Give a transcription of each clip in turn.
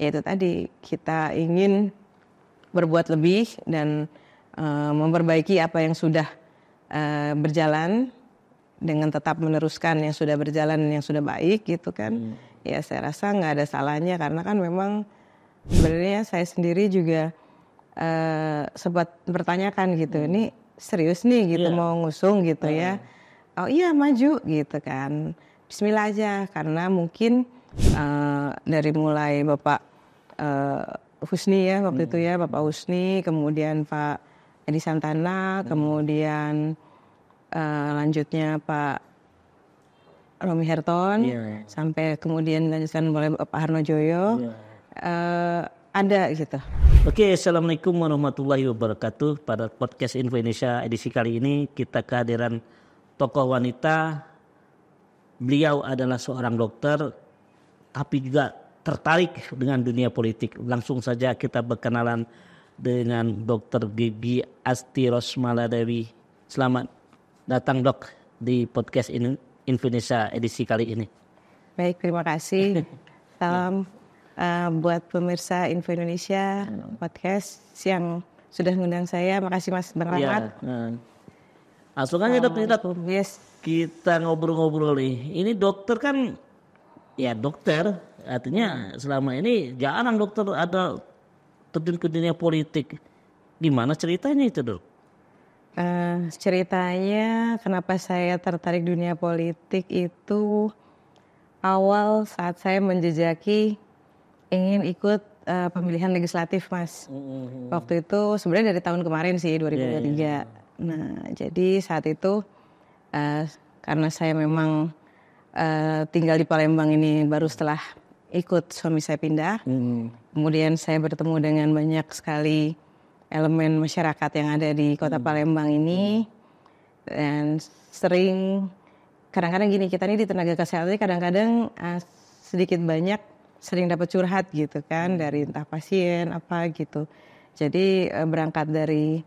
ya itu tadi kita ingin berbuat lebih dan uh, memperbaiki apa yang sudah uh, berjalan dengan tetap meneruskan yang sudah berjalan yang sudah baik gitu kan hmm. ya saya rasa nggak ada salahnya karena kan memang sebenarnya saya sendiri juga uh, sempat bertanyakan gitu hmm. ini serius nih gitu yeah. mau ngusung gitu ya? hmm. ya oh iya maju gitu kan Bismillah aja karena mungkin uh, dari mulai Bapak uh, Husni ya waktu hmm. itu ya Bapak Husni, kemudian Pak Edi Santana, hmm. kemudian uh, lanjutnya Pak Romi Herton, yeah. Iya. sampai kemudian lanjutkan oleh Pak Harno Joyo. Yeah. Iya. Uh, ada gitu. Oke, okay, assalamualaikum warahmatullahi wabarakatuh. Pada podcast Info Indonesia edisi kali ini kita kehadiran tokoh wanita. Beliau adalah seorang dokter, tapi juga tertarik dengan dunia politik. Langsung saja kita berkenalan dengan Dr. Gigi Asti Rosmala Dewi. Selamat datang dok di podcast ini Indonesia edisi kali ini. Baik, terima kasih. Ya. Salam uh, buat pemirsa Info Indonesia ya. podcast yang sudah mengundang saya. Makasih Mas Bang Rahmat. Ya, ya, Langsung aja dok, kita, kita ngobrol-ngobrol nih. Ini dokter kan ya dokter artinya hmm. selama ini jarang dokter ada terjun ke dunia politik gimana ceritanya itu dok? Uh, ceritanya kenapa saya tertarik dunia politik itu awal saat saya menjejaki ingin ikut uh, pemilihan legislatif mas. Mm-hmm. Waktu itu sebenarnya dari tahun kemarin sih 2023. Yeah, yeah. Nah jadi saat itu uh, karena saya memang Eh, tinggal di Palembang ini baru setelah ikut suami saya pindah. Hmm. Kemudian saya bertemu dengan banyak sekali elemen masyarakat yang ada di Kota hmm. Palembang ini hmm. dan sering kadang-kadang gini kita ini di tenaga kesehatan kadang-kadang uh, sedikit banyak sering dapat curhat gitu kan hmm. dari entah pasien apa gitu. Jadi uh, berangkat dari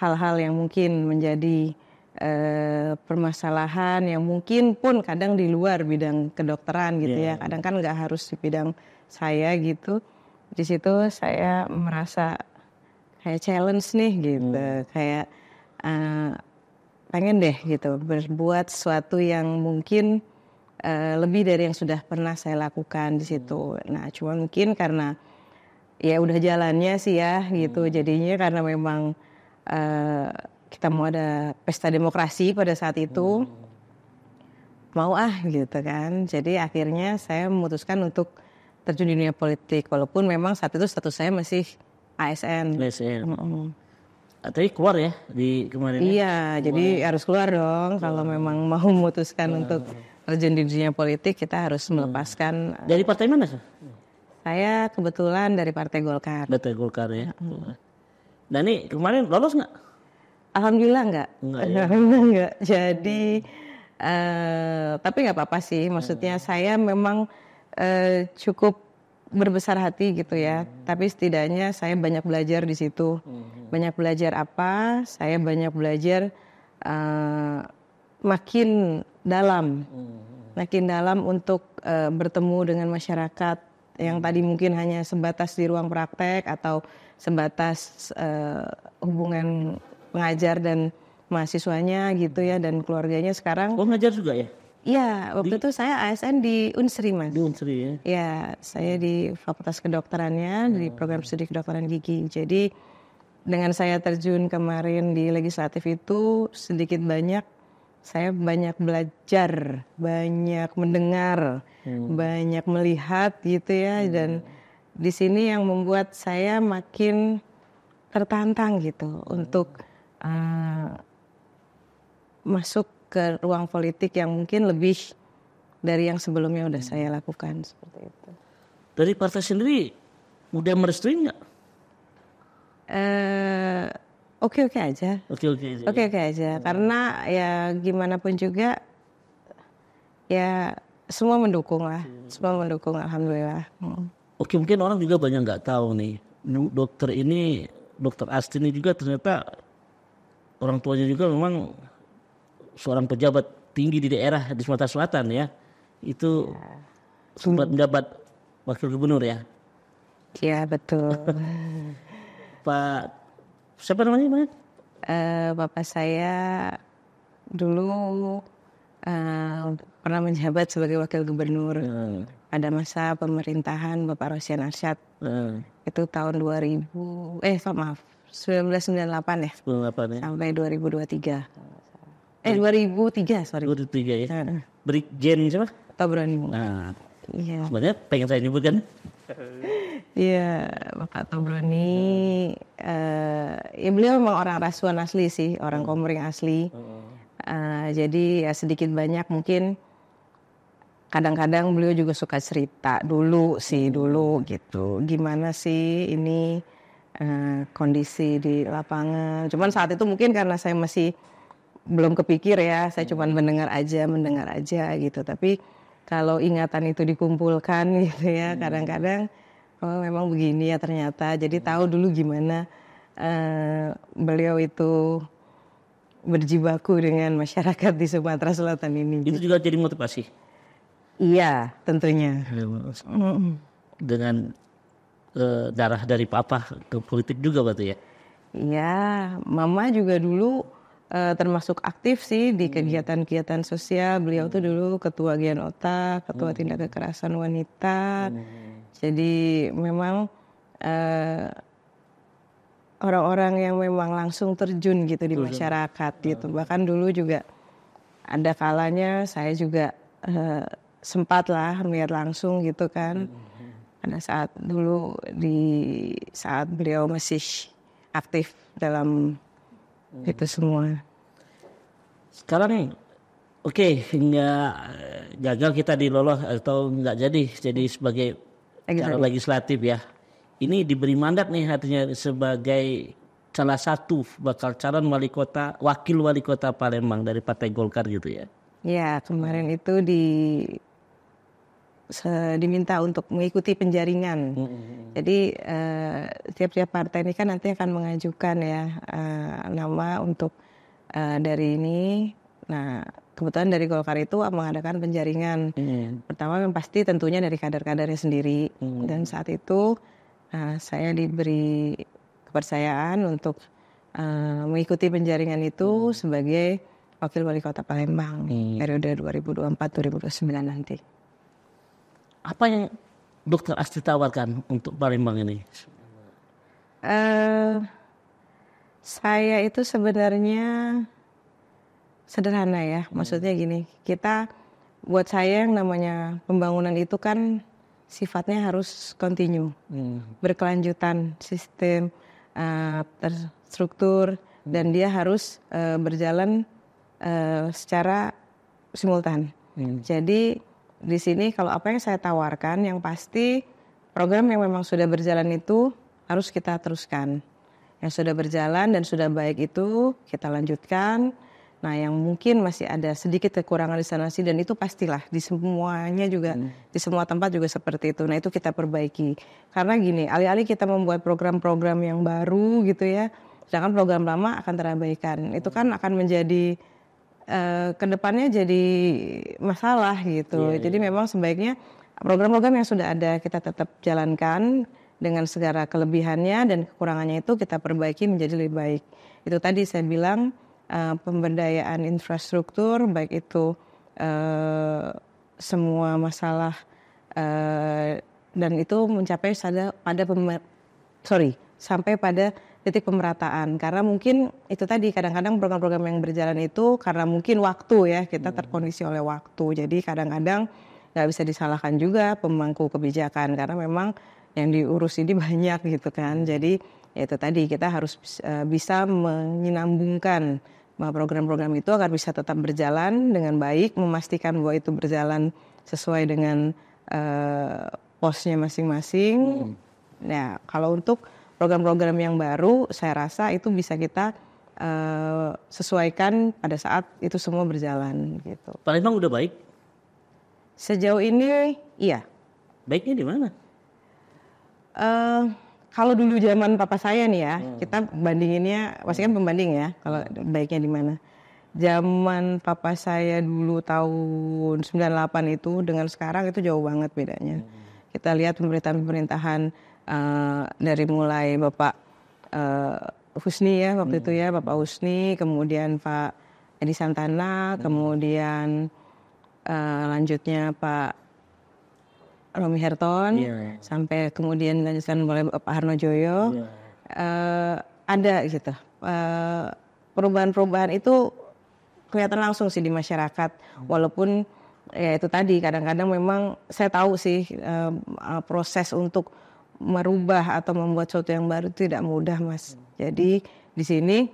hal-hal yang mungkin menjadi Eh, permasalahan yang mungkin pun kadang di luar bidang kedokteran gitu yeah. ya. Iya. Kadang kan nggak harus di bidang saya gitu. Di situ saya merasa kayak challenge nih gitu, hmm. kayak uh, pengen deh gitu berbuat sesuatu yang mungkin uh, lebih dari yang sudah pernah saya lakukan di situ. Hmm. Nah, cuma mungkin karena ya udah jalannya sih ya gitu, hmm. jadinya karena memang uh, kita mau ada pesta demokrasi pada saat itu. Hmm. Mau ah gitu kan. Jadi akhirnya saya memutuskan untuk terjun di dunia politik walaupun memang saat itu status saya masih ASN. ASN. Mm -hmm. Ah, tapi keluar ya di kemarin. Ya? Iya, ya. jadi harus keluar dong keluar. kalau memang mau memutuskan untuk terjun di dunia politik kita harus hmm. melepaskan. Eh, dari partai mana? sih Saya kebetulan dari Partai Golkar. Partai Golkar ya. -hmm. Nah ini kemarin lolos nggak? Alhamdulillah enggak. Enggak ya. Alhamdulillah enggak. Jadi uh, tapi enggak apa-apa sih. Maksudnya hmm. saya memang uh, cukup berbesar hati gitu ya. Hmm. Tapi setidaknya saya banyak belajar di situ. Hmm. Banyak belajar apa? Saya banyak belajar uh, makin dalam. Hmm. Makin dalam untuk uh, bertemu dengan masyarakat yang tadi hmm. mungkin hanya sebatas di ruang praktek atau sebatas uh, hubungan pengajar dan mahasiswanya gitu ya dan keluarganya sekarang. Oh ngajar juga ya? Iya, waktu di... itu saya ASN di Unsri mas. Di Unsri ya? Iya, saya di Fakultas Kedokterannya oh. di program studi kedokteran gigi. Jadi dengan saya terjun kemarin di legislatif itu sedikit banyak saya banyak belajar, banyak mendengar, hmm. banyak melihat gitu ya hmm. dan di sini yang membuat saya makin tertantang gitu hmm. untuk Eh, masuk ke ruang politik yang mungkin lebih dari yang sebelumnya udah hmm. saya lakukan seperti itu. Dari partai sendiri udah merestui nggak? Eh oke oke aja. Oke oke aja. Ya? Oke oke aja. Hmm. Karena ya gimana pun juga ya semua mendukung lah. Hmm. Semua mendukung alhamdulillah. Oke mungkin orang juga banyak nggak tahu nih dokter ini dokter Asti ini juga ternyata orang tuanya juga memang seorang pejabat tinggi di daerah di Sumatera Selatan ya itu ya. sempat menjabat wakil gubernur ya ya betul Pak siapa namanya Pak? Uh, bapak saya dulu uh, pernah menjabat sebagai wakil gubernur uh. pada masa pemerintahan Bapak Rosian Arsyad uh. itu tahun 2000 eh maaf 1998 ya? 98 ya. Sampai 2023. Nah, eh 2003 sorry. 2003 ya. Nah. Brigjen siapa? Tabranimu. Nah, Iya. Sebenarnya pengen saya nyebutkan. Iya, Pak Tobroni. Uh, ya beliau memang orang Rasuan asli sih, orang hmm. Komering asli. Uh, jadi ya sedikit banyak mungkin kadang-kadang beliau juga suka cerita dulu sih hmm. dulu gitu. Gimana sih ini Eh, kondisi di lapangan. Cuman saat itu mungkin karena saya masih belum kepikir ya, saya hmm. cuman mendengar aja, mendengar aja gitu. Tapi kalau ingatan itu dikumpulkan gitu ya, hmm. kadang-kadang oh memang begini ya ternyata. Jadi hmm. tahu dulu gimana uh, beliau itu berjibaku dengan masyarakat di Sumatera Selatan ini. Itu gitu. juga jadi motivasi. Iya, tentunya. Iya, dengan uh, darah dari papa ke politik juga berarti ya? Iya, mama juga dulu uh, termasuk aktif sih di hmm. kegiatan-kegiatan sosial. Beliau tuh hmm. dulu ketua Gian Otak, ketua hmm. tindak kekerasan wanita. Hmm. Jadi memang orang eh, orang-orang yang memang langsung terjun gitu di masyarakat hmm. gitu. Bahkan dulu juga ada kalanya saya juga uh, sempat lah melihat langsung gitu kan. Hmm pada saat dulu di saat beliau masih aktif dalam hmm. itu semua. Sekarang nih, oke okay, hingga eh, gagal kita dilolos atau nggak jadi jadi sebagai legislatif. legislatif ya. Ini diberi mandat nih artinya sebagai salah satu bakal calon wali kota, wakil wali kota Palembang dari Partai Golkar gitu ya. Ya, kemarin itu di diminta untuk mengikuti penjaringan. Mm -hmm. Jadi eh, tiap-tiap uh, partai ini kan nanti akan mengajukan ya uh, nama untuk uh, dari ini. Nah kebetulan dari Golkar itu mengadakan penjaringan. Mm -hmm. Pertama yang pasti tentunya dari kader-kadernya sendiri. Mm -hmm. Dan saat itu uh, saya diberi kepercayaan untuk uh, mengikuti penjaringan itu mm -hmm. sebagai wakil wali kota Palembang mm -hmm. periode 2024-2029 nanti. Apa yang dokter Asti tawarkan untuk Palembang ini? Uh, saya itu sebenarnya sederhana ya. Maksudnya hmm. gini, kita buat saya yang namanya pembangunan itu kan sifatnya harus kontinu, hmm. berkelanjutan, sistem uh, terstruktur hmm. dan dia harus uh, berjalan uh, secara simultan. Hmm. Jadi di sini kalau apa yang saya tawarkan yang pasti program yang memang sudah berjalan itu harus kita teruskan. Yang sudah berjalan dan sudah baik itu kita lanjutkan. Nah, yang mungkin masih ada sedikit kekurangan di sana sih dan itu pastilah di semuanya juga hmm. di semua tempat juga seperti itu. Nah, itu kita perbaiki. Karena gini, alih-alih kita membuat program-program yang baru gitu ya, sedangkan program lama akan terabaikan. Itu kan akan menjadi Eh, kedepannya jadi masalah gitu. Yeah, jadi yeah. memang sebaiknya program-program yang sudah ada kita tetap jalankan dengan segala kelebihannya dan kekurangannya itu kita perbaiki menjadi lebih baik. Itu tadi saya bilang uh, pemberdayaan infrastruktur baik itu uh, semua masalah uh, dan itu mencapai pada pada sorry sampai pada titik pemerataan karena mungkin itu tadi kadang-kadang program-program yang berjalan itu karena mungkin waktu ya kita hmm. terkondisi oleh waktu jadi kadang-kadang nggak bisa disalahkan juga pemangku kebijakan karena memang yang diurus ini banyak gitu kan hmm. jadi ya itu tadi kita harus e, bisa menyinambungkan program-program itu agar bisa tetap berjalan dengan baik memastikan bahwa itu berjalan sesuai dengan uh, posnya masing-masing. Hmm. Nah kalau untuk program-program yang baru saya rasa itu bisa kita uh, sesuaikan pada saat itu semua berjalan gitu. Palembang udah baik? Sejauh ini iya. Baiknya di mana? Uh, kalau dulu zaman papa saya nih ya, hmm. kita bandinginnya pasti kan pembanding ya kalau baiknya di mana. Zaman papa saya dulu tahun 98 itu dengan sekarang itu jauh banget bedanya. Hmm. Kita lihat pemerintahan-pemerintahan Eh, dari mulai Bapak uh, Husni ya waktu hmm. itu ya Bapak Husni, kemudian Pak Edi Santana, hmm. kemudian uh, lanjutnya Pak Romi Herton, yeah. Iya. sampai kemudian lanjutkan oleh Pak Harno Joyo, yeah. Iya. uh, ada gitu. perubahan-perubahan itu kelihatan langsung sih di masyarakat, hmm. walaupun ya itu tadi kadang-kadang memang saya tahu sih uh, proses untuk merubah atau membuat sesuatu yang baru tidak mudah, Mas. Jadi di sini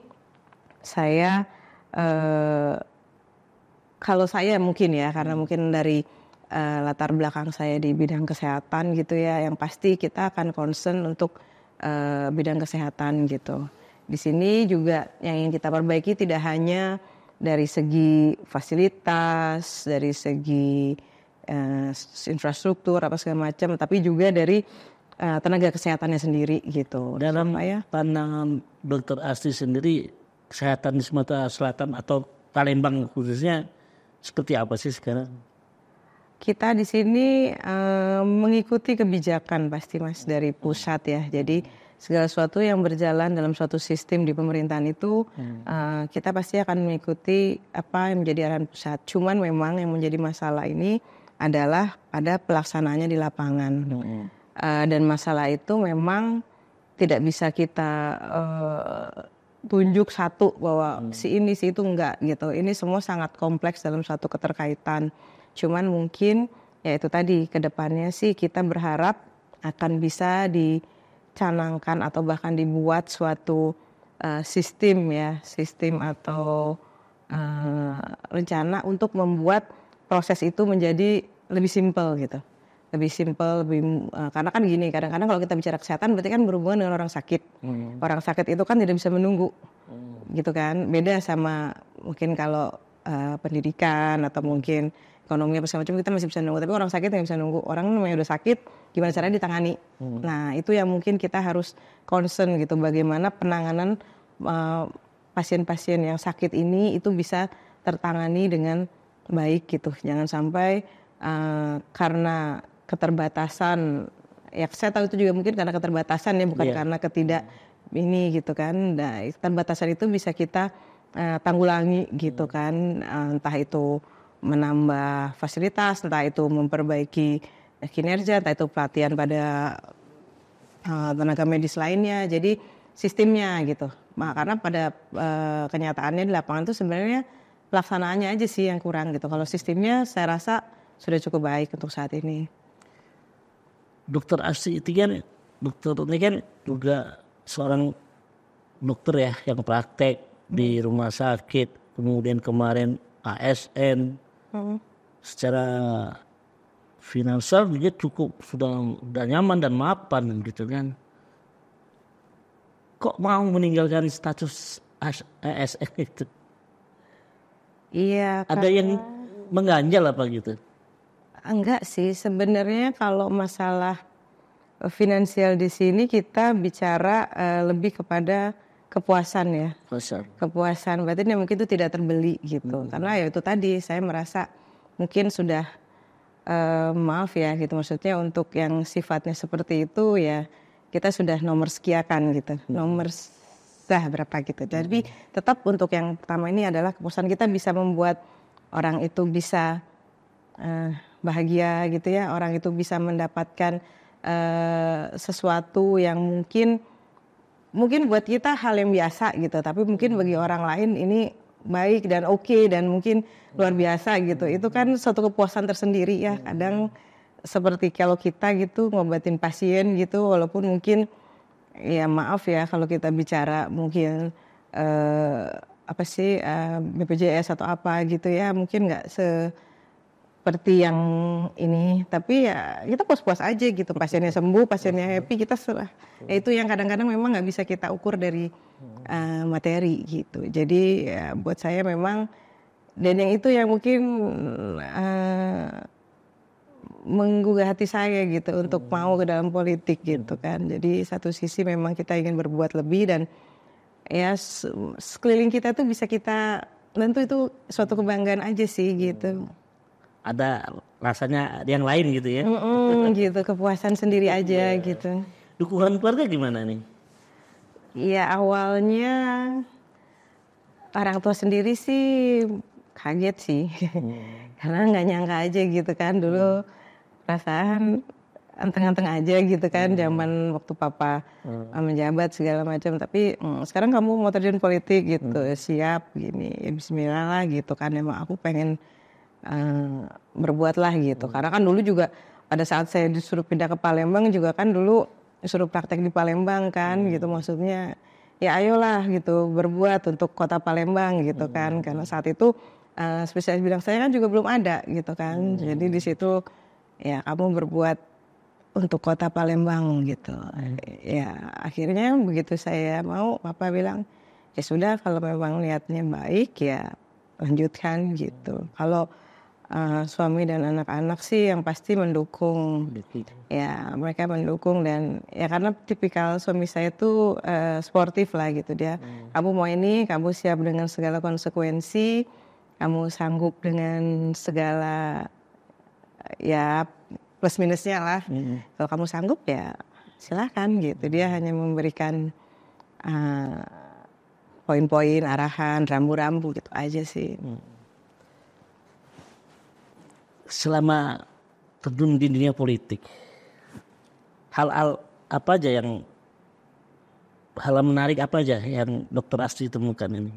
saya eh, kalau saya mungkin ya karena mungkin dari eh, latar belakang saya di bidang kesehatan gitu ya, yang pasti kita akan concern untuk eh, bidang kesehatan gitu. Di sini juga yang ingin kita perbaiki tidak hanya dari segi fasilitas, dari segi eh, infrastruktur apa segala macam, tapi juga dari uh, tenaga kesehatannya sendiri gitu. Dalam ya pandangan dokter Asti sendiri kesehatan di Sumatera Selatan atau Palembang khususnya seperti apa sih sekarang? Kita di sini uh, mengikuti kebijakan pasti mas dari pusat ya. Jadi segala sesuatu yang berjalan dalam suatu sistem di pemerintahan itu hmm. uh, kita pasti akan mengikuti apa yang menjadi arahan pusat. Cuman memang yang menjadi masalah ini adalah pada pelaksanaannya di lapangan. Hmm. Eh, dan masalah itu memang tidak bisa kita uh, tunjuk satu bahwa hmm. si ini si itu enggak gitu. Ini semua sangat kompleks dalam suatu keterkaitan. Cuman mungkin ya itu tadi kedepannya sih kita berharap akan bisa dicanangkan atau bahkan dibuat suatu uh, sistem ya sistem atau uh, rencana untuk membuat proses itu menjadi lebih simpel gitu lebih simple, lebih uh, karena kan gini kadang-kadang kalau kita bicara kesehatan berarti kan berhubungan dengan orang sakit hmm. orang sakit itu kan tidak bisa menunggu hmm. gitu kan beda sama mungkin kalau uh, pendidikan atau mungkin ekonomi apa macam kita masih bisa nunggu tapi orang sakit nggak bisa nunggu orang memang udah sakit gimana caranya ditangani hmm. nah itu yang mungkin kita harus concern gitu bagaimana penanganan pasien eh, pasien-pasien yang sakit ini itu bisa tertangani dengan baik gitu jangan sampai uh, karena keterbatasan ya saya tahu itu juga mungkin karena keterbatasan ya bukan yeah. karena ketidak ini gitu kan nah keterbatasan itu bisa kita uh, tanggulangi gitu hmm. kan eh, entah itu menambah fasilitas entah itu memperbaiki kinerja entah itu pelatihan pada uh, tenaga medis lainnya jadi sistemnya gitu nah, karena pada uh, kenyataannya di lapangan itu sebenarnya pelaksanaannya aja sih yang kurang gitu kalau sistemnya saya rasa sudah cukup baik untuk saat ini dokter asli itu kan dokter ini kan juga seorang dokter ya yang praktek di hmm. rumah sakit kemudian kemarin ASN hmm. secara finansial dia cukup sudah sudah nyaman dan mapan gitu kan kok mau meninggalkan status ASN itu iya karena... ada yang mengganjal apa gitu enggak sih sebenarnya kalau masalah eh, finansial di sini kita bicara uh, lebih kepada kepuasan ya. Kepuasan. Kepuasan berarti ini mungkin itu tidak terbeli gitu. Hmm. Karena ya itu tadi saya merasa mungkin sudah uh, maaf ya gitu maksudnya untuk yang sifatnya seperti itu ya kita sudah nomor sekiakan gitu. Hmm. Nomor dah berapa gitu. jadi hmm. tetap untuk yang pertama ini adalah kepuasan kita bisa membuat orang itu bisa uh, bahagia gitu ya orang itu bisa mendapatkan uh, sesuatu yang mungkin mungkin buat kita hal yang biasa gitu tapi mungkin hmm. bagi orang lain ini baik dan oke okay dan mungkin luar biasa gitu hmm. itu kan suatu kepuasan tersendiri ya hmm. kadang seperti kalau kita gitu ngobatin pasien gitu walaupun mungkin ya maaf ya kalau kita bicara mungkin eh, apa sih uh, eh, BPJS atau apa gitu ya mungkin nggak se seperti yang ini tapi ya kita puas-puas aja gitu pasiennya sembuh pasiennya happy kita serah ya, itu yang kadang-kadang memang nggak bisa kita ukur dari uh, materi gitu jadi ya, buat saya memang dan yang itu yang mungkin uh, menggugah hati saya gitu untuk hmm. mau ke dalam politik gitu kan jadi satu sisi memang kita ingin berbuat lebih dan ya sekeliling kita tuh bisa kita tentu itu suatu kebanggaan aja sih gitu ada rasanya yang lain gitu ya. Mm-mm, gitu kepuasan sendiri aja yeah. gitu. Dukungan keluarga gimana nih? Iya awalnya orang tua sendiri sih kaget sih mm. karena nggak nyangka aja gitu kan dulu mm. perasaan anteng-anteng aja gitu kan mm. zaman waktu papa mm. menjabat segala macam tapi mm, sekarang kamu mau terjun politik gitu mm. siap gini ya, Bismillah lah gitu kan emang aku pengen Eh, berbuatlah gitu. Hmm. Karena kan dulu juga pada saat saya disuruh pindah ke Palembang juga kan dulu disuruh praktek di Palembang kan hmm. gitu maksudnya ya ayolah gitu berbuat untuk kota Palembang gitu hmm. kan karena saat itu uh, spesialis bidang saya kan juga belum ada gitu kan. Hmm. Jadi di situ ya kamu berbuat untuk kota Palembang gitu. Hmm. Ya akhirnya begitu saya mau papa bilang ya sudah kalau memang niatnya baik ya lanjutkan gitu. Hmm. Kalau uh, suami dan anak-anak sih yang pasti mendukung. Betul. Ya, mereka mendukung dan ya karena tipikal suami saya itu uh, eh, sportif lah gitu dia. Hmm. Kamu mau ini, kamu siap dengan segala konsekuensi, kamu sanggup dengan segala ya plus minusnya lah. Hmm. Kalau kamu sanggup ya silahkan gitu. Dia hmm. hanya memberikan uh, poin-poin, arahan, rambu-rambu gitu aja sih. Hmm selama terjun di dunia politik hal-hal apa aja yang hal menarik apa aja yang dokter Asti temukan ini?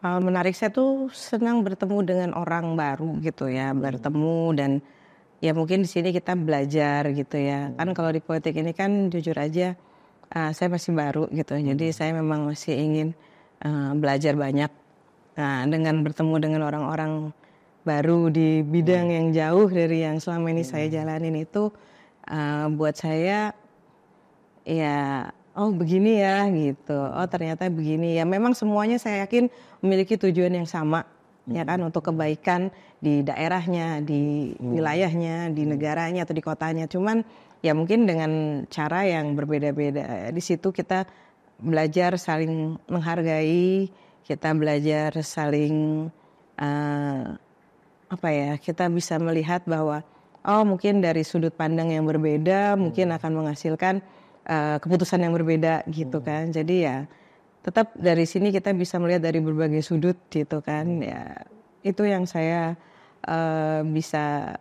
Hal menarik saya tuh senang bertemu dengan orang baru gitu ya, hmm. bertemu dan ya mungkin di sini kita belajar gitu ya. Hmm. Kan kalau di politik ini kan jujur aja uh, saya masih baru gitu, hmm. jadi saya memang masih ingin uh, belajar banyak. Nah dengan bertemu dengan orang-orang baru di bidang hmm. yang jauh dari yang selama ini saya hmm. jalanin itu uh, buat saya ya oh begini ya gitu oh ternyata begini ya memang semuanya saya yakin memiliki tujuan yang sama hmm. ya kan hmm. untuk kebaikan di daerahnya di hmm. wilayahnya di negaranya atau di kotanya cuman ya mungkin dengan cara yang berbeda-beda di situ kita belajar saling menghargai kita belajar saling uh, apa ya kita bisa melihat bahwa oh mungkin dari sudut pandang yang berbeda hmm. mungkin akan menghasilkan uh, keputusan yang berbeda gitu hmm. kan jadi ya tetap dari sini kita bisa melihat dari berbagai sudut gitu kan hmm. ya itu yang saya uh, bisa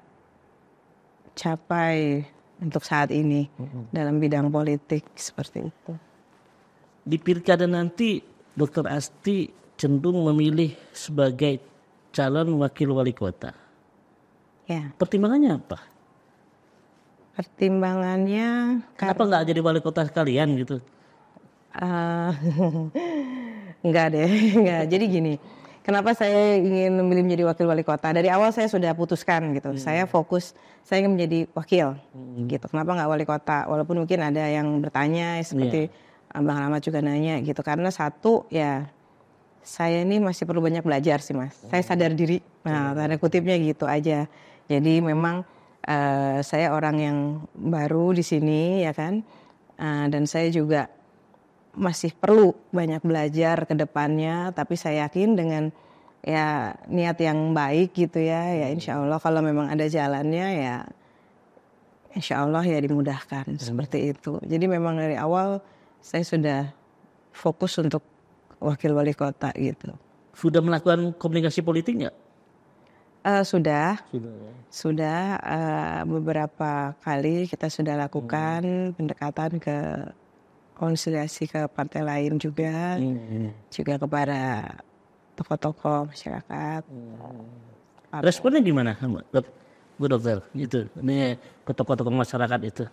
capai untuk saat ini hmm. dalam bidang politik seperti itu di pilkada nanti dokter Asti cenderung memilih sebagai calon wakil wali kota. Ya. Pertimbangannya apa? Pertimbangannya kenapa nggak jadi wali kota sekalian gitu? Uh, ah, enggak deh, enggak. Jadi gini, kenapa saya ingin memilih menjadi wakil wali kota? Dari awal saya sudah putuskan gitu. Hmm. Saya fokus, saya ingin menjadi wakil hmm. gitu. Kenapa nggak wali kota? Walaupun mungkin ada yang bertanya seperti yeah. Bang Rahmat juga nanya gitu. Karena satu ya saya ini masih perlu banyak belajar sih mas. Saya sadar diri. Nah iya. tanda kutipnya gitu aja. Jadi memang uh, saya orang yang baru di sini ya kan. Uh, dan saya juga masih perlu banyak belajar ke depannya. Tapi saya yakin dengan ya niat yang baik gitu ya. Ya hmm. insya Allah kalau memang ada jalannya ya insya Allah ya dimudahkan iya. seperti itu. Jadi memang dari awal saya sudah fokus untuk wakil wali kota gitu. Sudah melakukan komunikasi politiknya? Uh, eh, sudah, sudah, ya. sudah uh, beberapa kali kita sudah lakukan hmm. pendekatan ke konsiliasi ke partai lain juga, hmm. juga kepada tokoh-tokoh masyarakat. Hmm. Responnya gimana, Bu Dokter? Gitu, ini ke tokoh-tokoh masyarakat itu?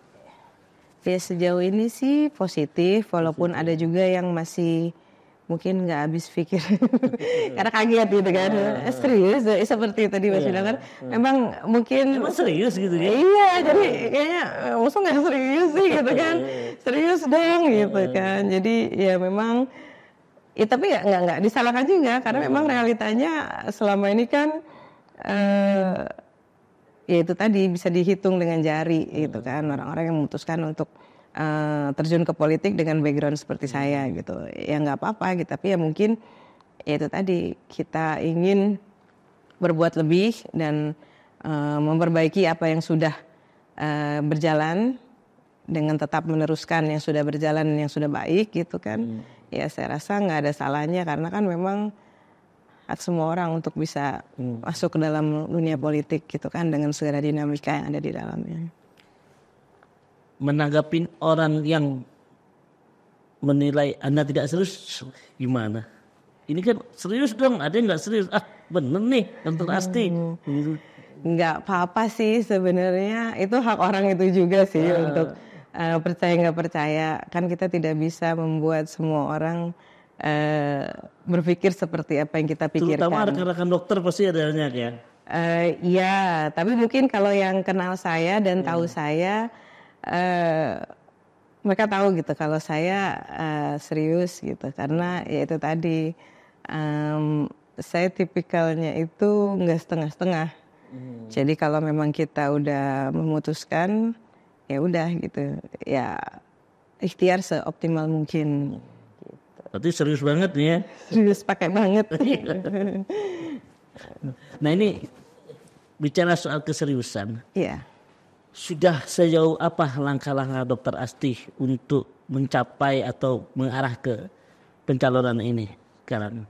Ya sejauh ini sih positif, walaupun positif. ada juga yang masih mungkin nggak habis pikir karena kaget gitu kan iya. eh, serius seperti tadi mas bilang iya. kan memang mungkin emang serius gitu ya iya jadi kayaknya musuh eh, nggak serius sih gitu iya. kan serius dong gitu kan jadi ya memang ya tapi nggak nggak nggak disalahkan juga karena memang realitanya selama ini kan eh, ya itu tadi bisa dihitung dengan jari gitu kan orang-orang yang memutuskan untuk uh, terjun ke politik dengan background seperti hmm. saya gitu ya nggak apa-apa gitu tapi ya mungkin ya itu tadi kita ingin berbuat lebih dan uh, memperbaiki apa yang sudah uh, berjalan dengan tetap meneruskan yang sudah berjalan yang sudah baik gitu kan hmm. ya saya rasa nggak ada salahnya karena kan memang hak semua orang untuk bisa hmm. masuk ke dalam dunia politik gitu kan dengan segala dinamika yang ada di dalamnya menanggapi orang yang menilai Anda tidak serius gimana? Ini kan serius dong, ada yang nggak serius. Ah bener nih, tentu pasti Hmm. Gitu. apa-apa sih sebenarnya, itu hak orang itu juga sih uh. untuk uh, percaya nggak percaya. Kan kita tidak bisa membuat semua orang uh, berpikir seperti apa yang kita pikirkan. Terutama rekan-rekan dokter pasti ada banyak ya. Uh, iya, tapi mungkin kalau yang kenal saya dan hmm. tahu saya Eh, mereka tahu gitu kalau saya uh, serius gitu karena ya itu tadi um, saya tipikalnya itu nggak setengah-setengah. Hmm. Jadi kalau memang kita udah memutuskan, ya udah gitu, ya ikhtiar seoptimal mungkin. Tapi serius banget nih ya? Serius pakai banget. nah ini bicara soal keseriusan. Iya sudah sejauh apa langkah-langkah dokter Astih untuk mencapai atau mengarah ke pencalonan ini sekarang?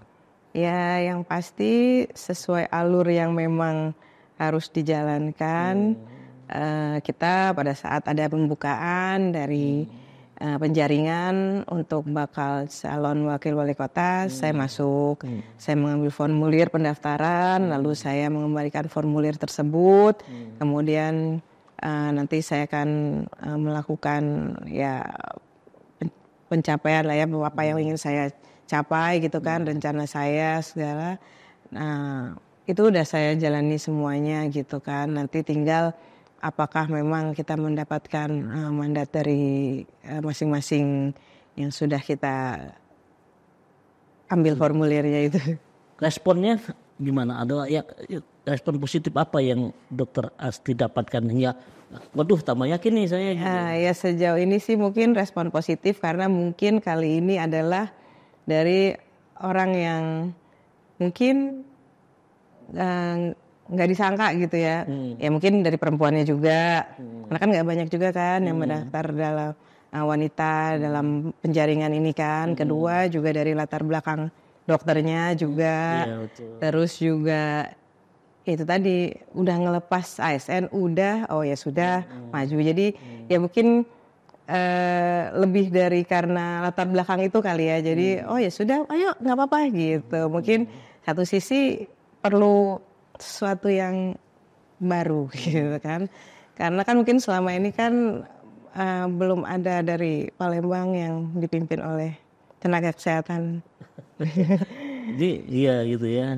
Ya, yang pasti sesuai alur yang memang harus dijalankan. Hmm. Uh, kita pada saat ada pembukaan dari hmm. uh, penjaringan untuk bakal calon wakil wali kota, hmm. saya masuk, hmm. saya mengambil formulir pendaftaran, hmm. lalu saya mengembalikan formulir tersebut, hmm. kemudian Eh, nanti saya akan uh, melakukan ya pencapaian lah ya apa yang ingin saya capai gitu kan hmm. rencana saya segala nah itu udah saya jalani semuanya gitu kan nanti tinggal apakah memang kita mendapatkan uh, mandat dari masing masing-masing yang sudah kita ambil formulirnya itu responnya gimana ada ya, ya respon positif apa yang dokter Asti dapatkan hingga ya, waduh tambah yakin nih saya gitu. Ah, ya sejauh ini sih mungkin respon positif karena mungkin kali ini adalah dari orang yang mungkin eh, nggak uh, disangka gitu ya hmm. ya mungkin dari perempuannya juga hmm. karena kan nggak banyak juga kan hmm. yang mendaftar dalam uh, wanita dalam penjaringan ini kan hmm. kedua juga dari latar belakang dokternya juga ya, terus juga Ya, itu tadi udah ngelepas ASN udah oh ya sudah hmm. maju jadi hmm. ya mungkin uh, lebih dari karena latar belakang itu kali ya jadi hmm. oh ya sudah ayo nggak apa-apa gitu hmm. mungkin satu sisi perlu sesuatu yang baru gitu kan karena kan mungkin selama ini kan uh, belum ada dari Palembang yang dipimpin oleh tenaga kesehatan jadi iya gitu ya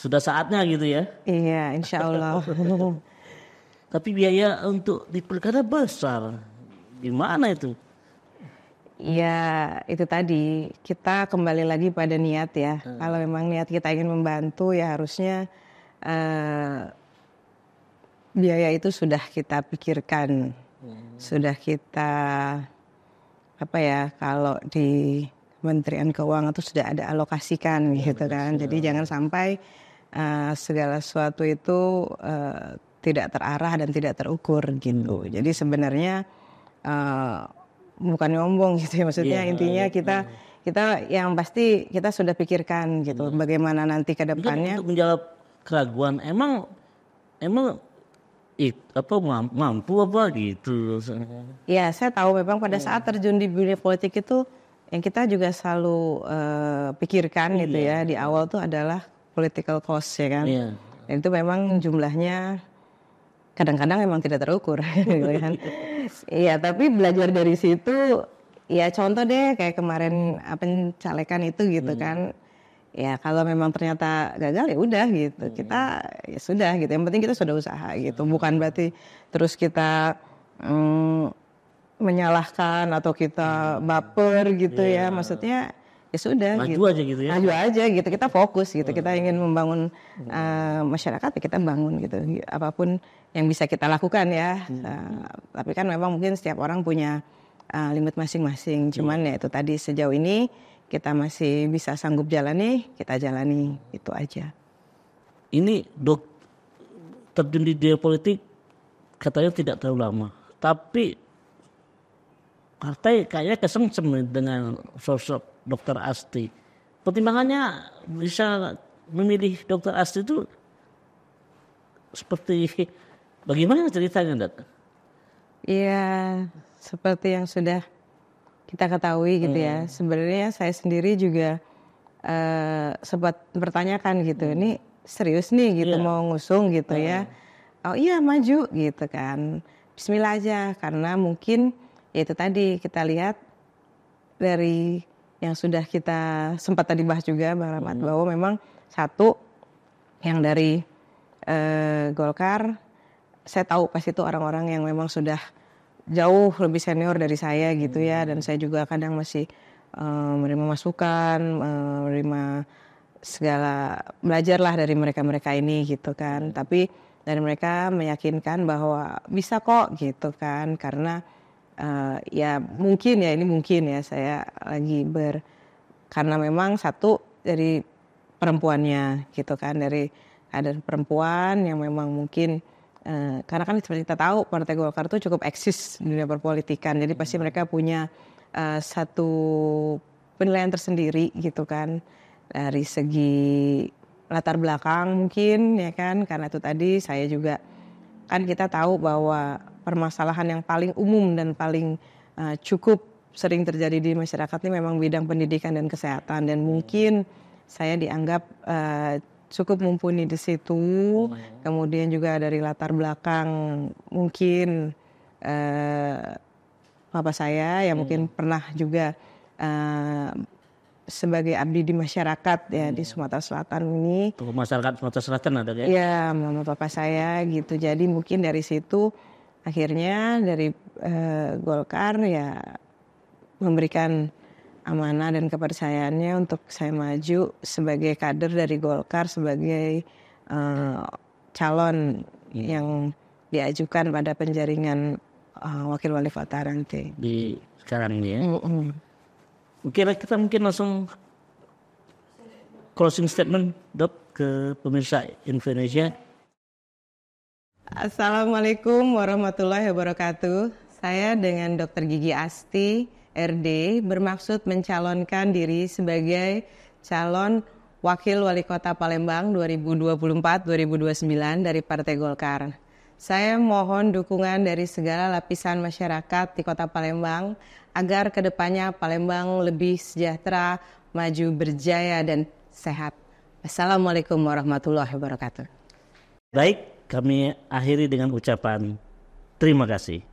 sudah saatnya gitu ya. Iya, insya Allah. Tapi biaya untuk di pilkada besar, gimana itu? Ya itu tadi kita kembali lagi pada niat ya. Hmm. Kalau memang niat kita ingin membantu ya harusnya uh, biaya itu sudah kita pikirkan, hmm. sudah kita apa ya kalau di Kementerian Keuangan itu sudah ada alokasikan ya, gitu kan. Betul. Jadi jangan sampai Eh, segala sesuatu itu uh, tidak terarah dan tidak terukur gitu. Jadi sebenarnya uh, bukan nyombong gitu ya maksudnya yeah, intinya yeah, kita yeah. kita yang pasti kita sudah pikirkan gitu hmm. bagaimana nanti ke depannya untuk menjawab keraguan emang emang it, apa mampu, apa gitu ya saya tahu memang pada iya. saat terjun di dunia politik itu yang kita juga selalu uh, pikirkan oh, gitu iya. ya di awal tuh adalah political cost ya kan. Yeah. Dan itu memang jumlahnya kadang-kadang memang tidak terukur gitu kan. Iya, tapi belajar dari situ ya contoh deh kayak kemarin apa calekan itu gitu hmm. kan. Ya kalau memang ternyata gagal ya udah gitu. Hmm. Kita ya sudah gitu. Yang penting kita sudah usaha gitu. Hmm. Bukan berarti terus kita mm, menyalahkan atau kita hmm. baper gitu yeah. ya. Iya. Maksudnya ya sudah maju gitu. aja gitu ya maju aja gitu kita fokus gitu kita hmm. ingin membangun uh, masyarakat ya kita bangun gitu apapun yang bisa kita lakukan ya hmm. uh, tapi kan memang mungkin setiap orang punya uh, limit masing-masing iya. cuman hmm. ya itu tadi sejauh ini kita masih bisa sanggup jalani kita jalani itu aja ini dok terjun di dunia politik katanya tidak terlalu lama tapi partai kayaknya kesengsem dengan sosok Dr. Asti. Pertimbangannya bisa memilih Dr. Asti itu seperti bagaimana ceritanya, Dok? Iya, seperti yang sudah kita ketahui gitu ya. hmm. ya. Sebenarnya saya sendiri juga uh, sempat bertanyakan gitu, hmm. ini serius nih gitu yeah. mau ngusung gitu ya? hmm. ya. Oh iya maju gitu kan. Bismillah aja karena mungkin yaitu tadi kita lihat dari yang sudah kita sempat tadi bahas juga Bang Rahmat hmm. bahwa memang satu yang dari eh, Golkar saya tahu pasti itu orang-orang yang memang sudah jauh lebih senior dari saya gitu ya hmm. dan saya juga kadang masih eh, menerima masukan eh, menerima segala belajarlah dari mereka-mereka ini gitu kan hmm. tapi dari mereka meyakinkan bahwa bisa kok gitu kan karena uh, ya mungkin ya ini mungkin ya saya lagi ber karena memang satu dari perempuannya gitu kan dari ada perempuan yang memang mungkin uh, karena kan seperti kita tahu Partai Golkar itu cukup eksis di dunia perpolitikan jadi pasti hmm. mereka punya uh, satu penilaian tersendiri gitu kan dari segi latar belakang mungkin ya kan karena itu tadi saya juga kan kita tahu bahwa permasalahan yang paling umum dan paling uh, cukup sering terjadi di masyarakat ini memang bidang pendidikan dan kesehatan dan mungkin saya dianggap uh, cukup mumpuni di situ. Oh. Kemudian juga dari latar belakang mungkin uh, eh, apa saya yang hmm. mungkin pernah juga uh, sebagai abdi di masyarakat ya hmm. di Sumatera Selatan ini. Tuh, masyarakat Sumatera Selatan ada ya? Iya, mama papa saya gitu. Jadi mungkin dari situ akhirnya dari eh, Golkar ya memberikan amanah dan kepercayaannya untuk saya maju sebagai kader dari Golkar sebagai uh, calon yeah. yang diajukan pada penjaringan uh, wakil wali kota nanti di sekarang ini ya. Mm hmm Oke, okay, kita mungkin langsung closing statement dok ke pemirsa Indonesia. Assalamualaikum warahmatullahi wabarakatuh. Saya dengan Dr. Gigi Asti, RD, bermaksud mencalonkan diri sebagai calon Wakil Wali Kota Palembang 2024-2029 dari Partai Golkar. Saya mohon dukungan dari segala lapisan masyarakat di Kota Palembang agar kedepannya Palembang lebih sejahtera, maju, berjaya, dan sehat. Assalamualaikum warahmatullahi wabarakatuh. Baik, kami akhiri dengan ucapan terima kasih.